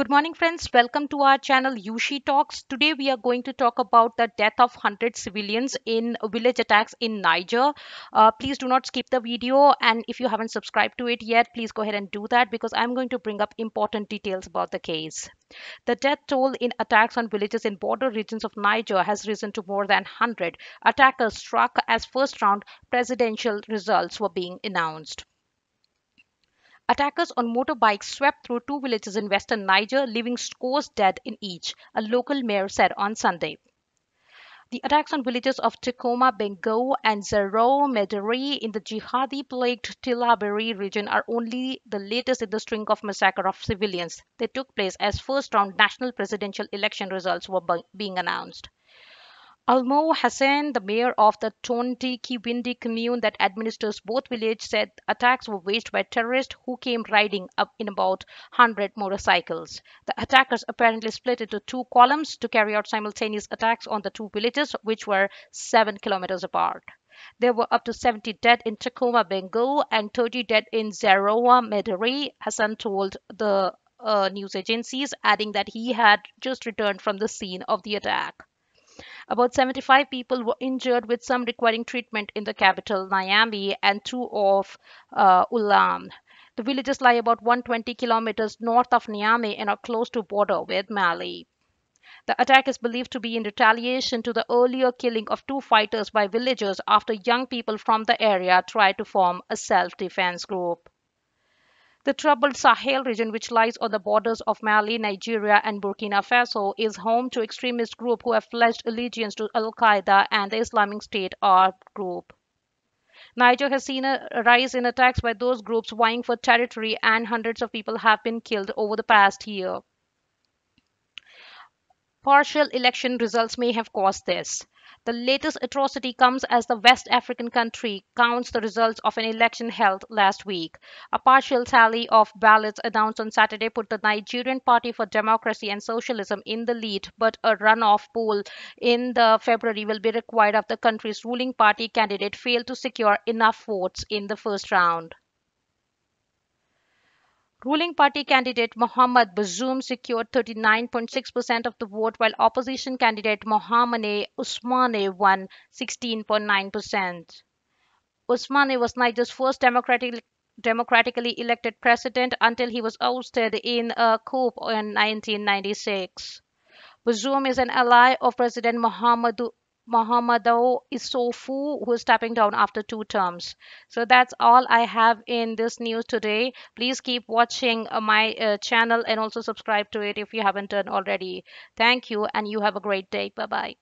Good morning friends, welcome to our channel Yushi Talks. Today we are going to talk about the death of 100 civilians in village attacks in Niger. Uh, please do not skip the video and if you haven't subscribed to it yet, please go ahead and do that because I'm going to bring up important details about the case. The death toll in attacks on villages in border regions of Niger has risen to more than 100. Attackers struck as first round presidential results were being announced. Attackers on motorbikes swept through two villages in western Niger, leaving scores dead in each, a local mayor said on Sunday. The attacks on villages of Tacoma, Bengo, and Zero Mederi in the jihadi plagued Tillaberi region are only the latest in the string of massacre of civilians. They took place as first round national presidential election results were being announced. Almo Hassan, the mayor of the Tonti Kiwindi commune that administers both villages, said attacks were waged by terrorists who came riding up in about 100 motorcycles. The attackers apparently split into two columns to carry out simultaneous attacks on the two villages, which were 7 kilometers apart. There were up to 70 dead in Tacoma, Bengal, and 30 dead in Zarawa, Medari, Hassan told the uh, news agencies, adding that he had just returned from the scene of the attack. About 75 people were injured, with some requiring treatment in the capital, Niamey, and two of uh, Ulam. The villages lie about 120 kilometers north of Niamey and are close to border with Mali. The attack is believed to be in retaliation to the earlier killing of two fighters by villagers after young people from the area tried to form a self-defense group. The troubled Sahel region, which lies on the borders of Mali, Nigeria, and Burkina Faso, is home to extremist groups who have pledged allegiance to Al Qaeda and the Islamic State armed group. Niger has seen a rise in attacks by those groups vying for territory, and hundreds of people have been killed over the past year. Partial election results may have caused this. The latest atrocity comes as the West African country counts the results of an election held last week. A partial tally of ballots announced on Saturday put the Nigerian Party for Democracy and Socialism in the lead, but a runoff poll in the February will be required if the country's ruling party candidate failed to secure enough votes in the first round. Ruling party candidate Mohammad Bazoum secured 39.6% of the vote, while opposition candidate Mohammad Usmane won 16.9%. Usmane was Niger's first democratic, democratically elected president until he was ousted in a coup in 1996. Bazoum is an ally of President Muhammadu Mohammadou Issoufou, who's stepping down after two terms. So that's all I have in this news today. Please keep watching uh, my uh, channel and also subscribe to it if you haven't done already. Thank you and you have a great day. Bye-bye.